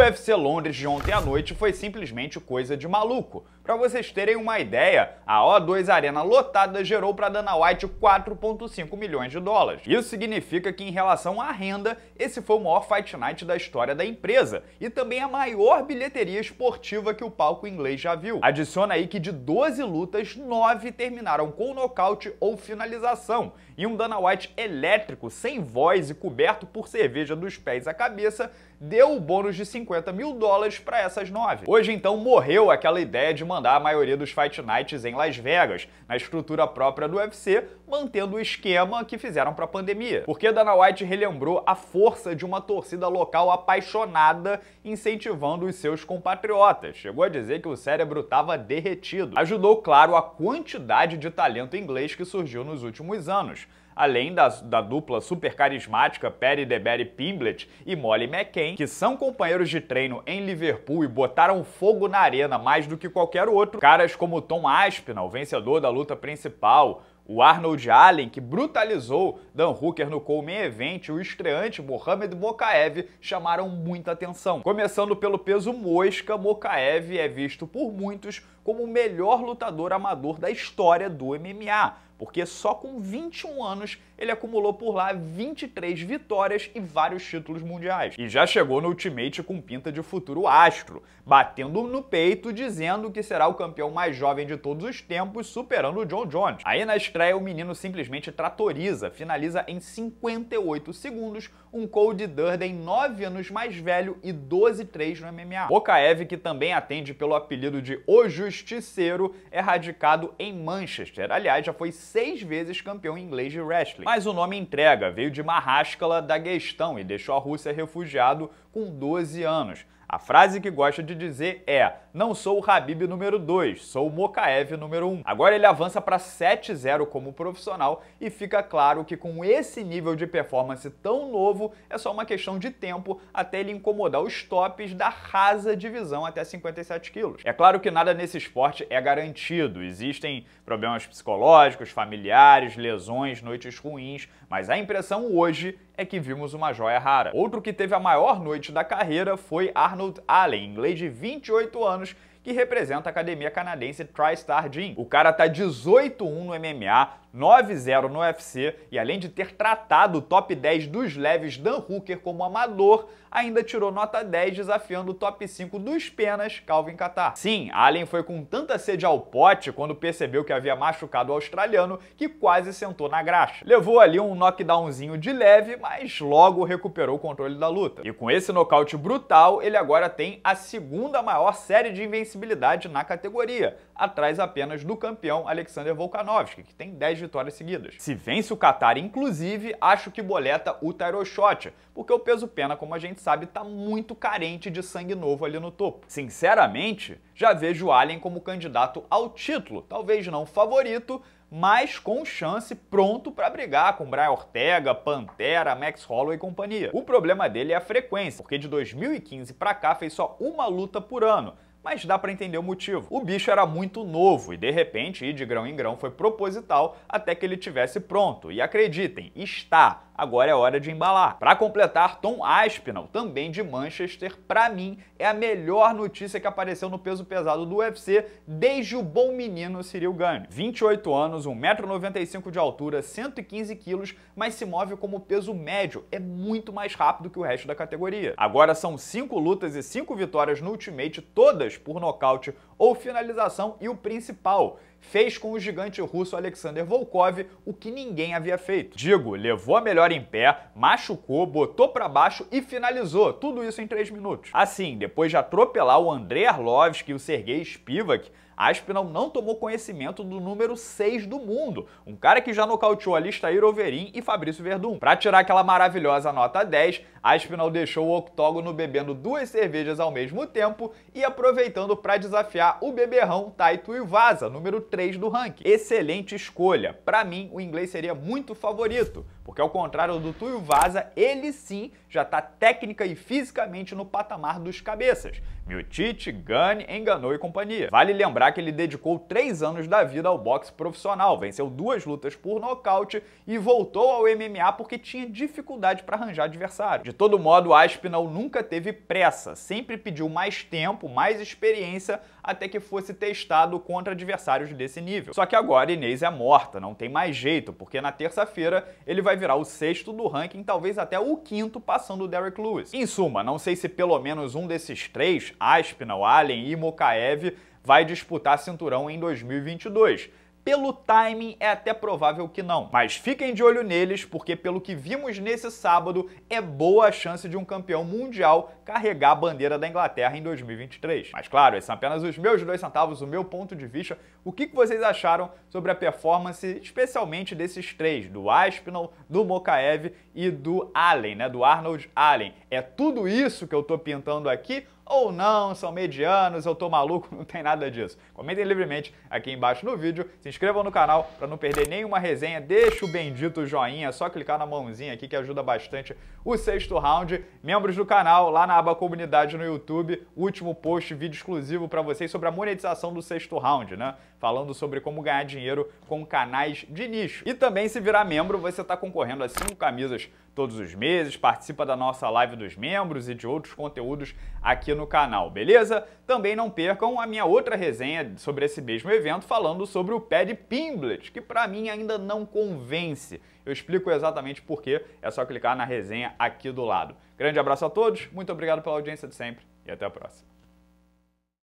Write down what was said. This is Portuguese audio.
UFC Londres de ontem à noite foi simplesmente coisa de maluco. Para vocês terem uma ideia, a O2 Arena lotada gerou para Dana White 4,5 milhões de dólares. Isso significa que, em relação à renda, esse foi o maior fight night da história da empresa e também a maior bilheteria esportiva que o palco inglês já viu. Adiciona aí que de 12 lutas, 9 terminaram com nocaute ou finalização e um Dana White elétrico, sem voz e coberto por cerveja dos pés à cabeça deu o bônus de 50 50 mil dólares para essas nove. Hoje, então, morreu aquela ideia de mandar a maioria dos Fight Nights em Las Vegas, na estrutura própria do UFC, mantendo o esquema que fizeram para a pandemia. Porque Dana White relembrou a força de uma torcida local apaixonada incentivando os seus compatriotas. Chegou a dizer que o cérebro estava derretido. Ajudou, claro, a quantidade de talento inglês que surgiu nos últimos anos além das, da dupla super carismática Perry DeBerry Pimblett e Molly McCain, que são companheiros de treino em Liverpool e botaram fogo na arena mais do que qualquer outro. Caras como Tom Aspinall, vencedor da luta principal, o Arnold Allen, que brutalizou Dan Hooker no Coleman Event, e o estreante Mohamed Mokaev chamaram muita atenção. Começando pelo peso mosca, Mokaev é visto por muitos como o melhor lutador amador da história do MMA porque só com 21 anos ele acumulou por lá 23 vitórias e vários títulos mundiais. E já chegou no Ultimate com pinta de futuro astro, batendo no peito dizendo que será o campeão mais jovem de todos os tempos, superando o John Jones. Aí na estreia o menino simplesmente tratoriza, finaliza em 58 segundos um Cody Durden 9 anos mais velho e 12-3 no MMA. Okaev, que também atende pelo apelido de O Justiceiro, é radicado em Manchester. Aliás, já foi seis vezes campeão inglês de wrestling. Mas o nome entrega, veio de Marrascala, gestão e deixou a Rússia refugiado com 12 anos. A frase que gosta de dizer é: Não sou o Habib número 2, sou o Mokaev número 1. Um. Agora ele avança para 7-0 como profissional e fica claro que com esse nível de performance tão novo, é só uma questão de tempo até ele incomodar os tops da rasa divisão até 57 quilos. É claro que nada nesse esporte é garantido, existem problemas psicológicos, familiares, lesões, noites ruins, mas a impressão hoje é que vimos uma joia rara. Outro que teve a maior noite da carreira foi Arnold Arnold Allen, inglês de 28 anos, que representa a academia canadense TriStar Gym. O cara tá 18-1 no MMA, 9-0 no UFC e além de ter tratado o top 10 dos leves Dan Hooker como amador, ainda tirou nota 10 desafiando o top 5 dos penas Calvin Kattar. Sim, Allen foi com tanta sede ao pote quando percebeu que havia machucado o australiano que quase sentou na graxa. Levou ali um knockdownzinho de leve, mas logo recuperou o controle da luta. E com esse nocaute brutal, ele agora tem a segunda maior série de invencibilidade na categoria, atrás apenas do campeão Alexander Volkanovski, que tem 10 vitórias seguidas. Se vence o Qatar, inclusive, acho que boleta o Tairoshot, porque o peso pena, como a gente sabe, está muito carente de sangue novo ali no topo. Sinceramente, já vejo o Allen como candidato ao título, talvez não favorito, mas com chance pronto para brigar com Brian Ortega, Pantera, Max Holloway e companhia. O problema dele é a frequência, porque de 2015 para cá fez só uma luta por ano mas dá para entender o motivo. O bicho era muito novo e de repente ir de grão em grão foi proposital até que ele tivesse pronto. E acreditem, está agora é hora de embalar. Para completar, Tom Aspinall, também de Manchester, para mim é a melhor notícia que apareceu no peso pesado do UFC desde o bom menino Cyril Gane. 28 anos, 1,95m de altura, 115kg, mas se move como peso médio, é muito mais rápido que o resto da categoria. Agora são 5 lutas e 5 vitórias no Ultimate, todas por nocaute ou finalização e o principal, fez com o gigante russo Alexander Volkov o que ninguém havia feito. Digo, levou a melhor em pé, machucou, botou para baixo e finalizou, tudo isso em 3 minutos. Assim, depois de atropelar o Andrei Arlovski e o Sergei Spivak, Aspinall não tomou conhecimento do número 6 do mundo, um cara que já nocauteou a lista Iroverin e Fabrício Verdun. Para tirar aquela maravilhosa nota 10, Aspinall deixou o octógono bebendo duas cervejas ao mesmo tempo e aproveitando para desafiar o beberrão Taito Ivasa, número 3 do ranking. Excelente escolha. Para mim, o inglês seria muito favorito, porque ao contrário do Túlio Vaza, ele sim já está técnica e fisicamente no patamar dos cabeças. Miotite, Gani, Enganou e companhia. Vale lembrar que ele dedicou três anos da vida ao boxe profissional, venceu duas lutas por nocaute e voltou ao MMA porque tinha dificuldade para arranjar adversário. De todo modo, Aspinall nunca teve pressa, sempre pediu mais tempo, mais experiência, até que fosse testado contra adversários desse nível. Só que agora Inês é morta, não tem mais jeito, porque na terça-feira ele vai virar o sexto do ranking, talvez até o quinto, passando o Derek Lewis. Em suma, não sei se pelo menos um desses três, Aspinall, Allen e Mokaev, vai disputar cinturão em 2022 pelo timing, é até provável que não. Mas fiquem de olho neles, porque pelo que vimos nesse sábado, é boa a chance de um campeão mundial carregar a bandeira da Inglaterra em 2023. Mas claro, esses são apenas os meus dois centavos, o meu ponto de vista. O que vocês acharam sobre a performance, especialmente desses três, do Aspinall, do Mokaev e do Allen, né? Do Arnold Allen. É tudo isso que eu tô pintando aqui ou não, são medianos, eu tô maluco, não tem nada disso. Comentem livremente aqui embaixo no vídeo, se inscrevam no canal para não perder nenhuma resenha, deixa o bendito joinha, é só clicar na mãozinha aqui que ajuda bastante o sexto round. Membros do canal, lá na aba comunidade no YouTube, último post, vídeo exclusivo para vocês sobre a monetização do sexto round, né? Falando sobre como ganhar dinheiro com canais de nicho. E também se virar membro, você está concorrendo a cinco camisas todos os meses, participa da nossa live dos membros e de outros conteúdos aqui no no canal, beleza? Também não percam a minha outra resenha sobre esse mesmo evento falando sobre o pad Pimblet, que para mim ainda não convence. Eu explico exatamente porquê, é só clicar na resenha aqui do lado. Grande abraço a todos, muito obrigado pela audiência de sempre e até a próxima.